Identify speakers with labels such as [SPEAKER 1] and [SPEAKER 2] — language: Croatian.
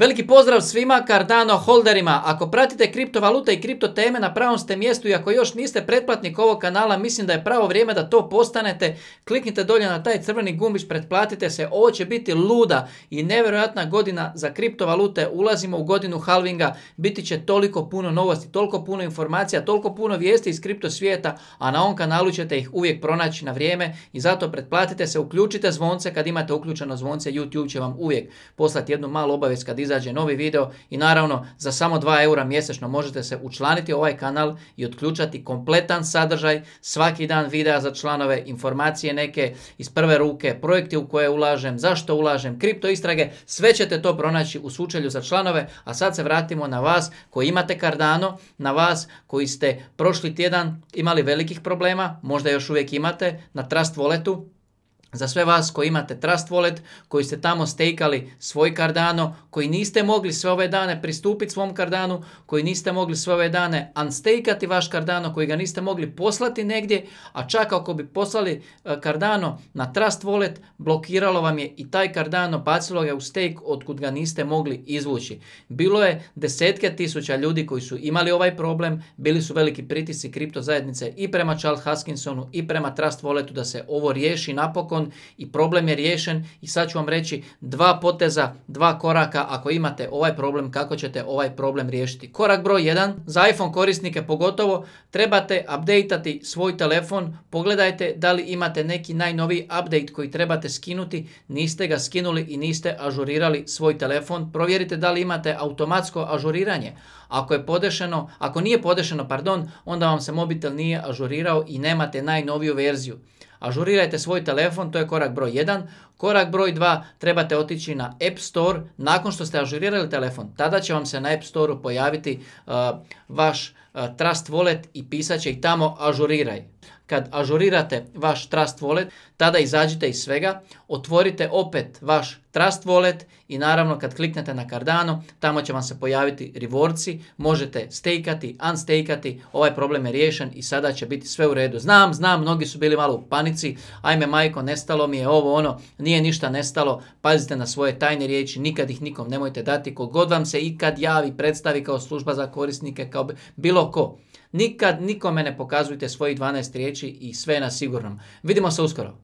[SPEAKER 1] Veliki pozdrav svima Cardano holderima. Ako pratite kriptovalute i kripto teme na pravom ste mjestu i ako još niste pretplatnik ovog kanala, mislim da je pravo vrijeme da to postanete. Kliknite dolje na taj crveni gumbić, pretplatite se. Ovo će biti luda i nevjerojatna godina za kriptovalute. Ulazimo u godinu halvinga. Biti će toliko puno novosti, toliko puno informacija, toliko puno vijesti iz kripto svijeta, a na ovom kanalu ćete ih uvijek pronaći na vrijeme i zato pretplatite se, uključite zvonce kad imate uključeno zvonce, YouTube će vam uvijek poslati jednu malu obavijest kad izađe novi video i naravno za samo 2 eura mjesečno možete se učlaniti ovaj kanal i otključati kompletan sadržaj, svaki dan videa za članove, informacije neke iz prve ruke, projekti u koje ulažem, zašto ulažem, kripto istrage, sve ćete to pronaći u sučelju za članove, a sad se vratimo na vas koji imate kardano, na vas koji ste prošli tjedan imali velikih problema, možda još uvijek imate, na Trust Walletu, za sve vas koji imate Trust Wallet, koji ste tamo stejkali svoj Cardano, koji niste mogli sve ove dane pristupiti svom kardanu, koji niste mogli sve ove dane unstejkati vaš Cardano, koji ga niste mogli poslati negdje, a čak ako bi poslali e, Cardano na Trust Wallet, blokiralo vam je i taj Cardano, bacilo ga u stake otkud ga niste mogli izvući. Bilo je desetke tisuća ljudi koji su imali ovaj problem, bili su veliki pritisi kripto zajednice i prema Charles Haskinsonu i prema Trust Walletu da se ovo riješi napokon i problem je riješen i sad ću vam reći dva poteza, dva koraka ako imate ovaj problem, kako ćete ovaj problem riješiti. Korak broj 1, za iPhone korisnike pogotovo trebate updateati svoj telefon, pogledajte da li imate neki najnoviji update koji trebate skinuti, niste ga skinuli i niste ažurirali svoj telefon, provjerite da li imate automatsko ažuriranje. Ako je podešeno, ako nije podešeno, pardon, onda vam se mobitel nije ažurirao i nemate najnoviju verziju. Ažurirajte svoj telefon, to je korak broj 1. Korak broj 2, trebate otići na App Store. Nakon što ste ažurirali telefon, tada će vam se na App Store pojaviti uh, vaš uh, Trust Wallet i pisat će i tamo ažuriraj. Kad ažurirate vaš Trust Wallet, tada izađite iz svega, otvorite opet vaš Trust Wallet i naravno kad kliknete na Cardano, tamo će vam se pojaviti rewardci, možete stejkati, unstakeati, ovaj problem je riješen i sada će biti sve u redu. Znam, znam, mnogi su bili malo u panici, ajme majko, nestalo mi je ovo, ono, nije ništa nestalo, pazite na svoje tajne riječi, nikad ih nikom nemojte dati, kogod vam se ikad javi, predstavi kao služba za korisnike, kao bilo ko Nikad nikome ne pokazujte svojih 12 riječi i sve je na sigurnom. Vidimo se uskoro.